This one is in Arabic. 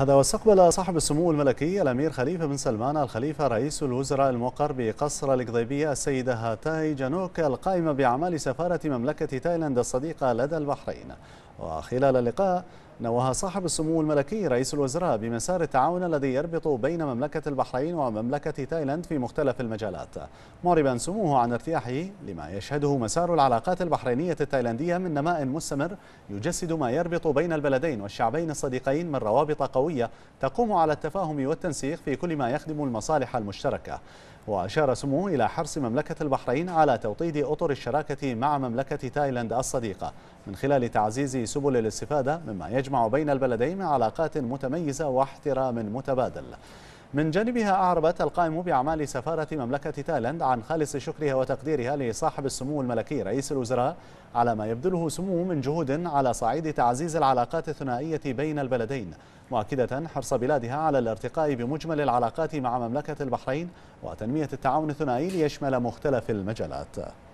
هذا واستقبل صاحب السمو الملكي الأمير خليفة بن سلمان الخليفة رئيس الوزراء المقر بقصر القضيبية السيدة هاتاي جانوك القائمة بأعمال سفارة مملكة تايلاند الصديقة لدى البحرين وخلال اللقاء نوه صاحب السمو الملكي رئيس الوزراء بمسار التعاون الذي يربط بين مملكة البحرين ومملكة تايلاند في مختلف المجالات معربا سموه عن ارتياحه لما يشهده مسار العلاقات البحرينية التايلاندية من نماء مستمر يجسد ما يربط بين البلدين والشعبين الصديقين من روابط قوية تقوم على التفاهم والتنسيق في كل ما يخدم المصالح المشتركة وأشار سموه إلى حرص مملكة البحرين على توطيد أطر الشراكة مع مملكة تايلاند الصديقة من خلال تعزيز سبل الاستفادة مما يجمع بين البلدين علاقات متميزة واحترام متبادل من جانبها أعربت القائم بأعمال سفارة مملكة تايلاند عن خالص شكرها وتقديرها لصاحب السمو الملكي رئيس الوزراء على ما يبذله سموه من جهود على صعيد تعزيز العلاقات الثنائية بين البلدين مؤكدة حرص بلادها على الارتقاء بمجمل العلاقات مع مملكة البحرين وتنمية التعاون الثنائي ليشمل مختلف المجالات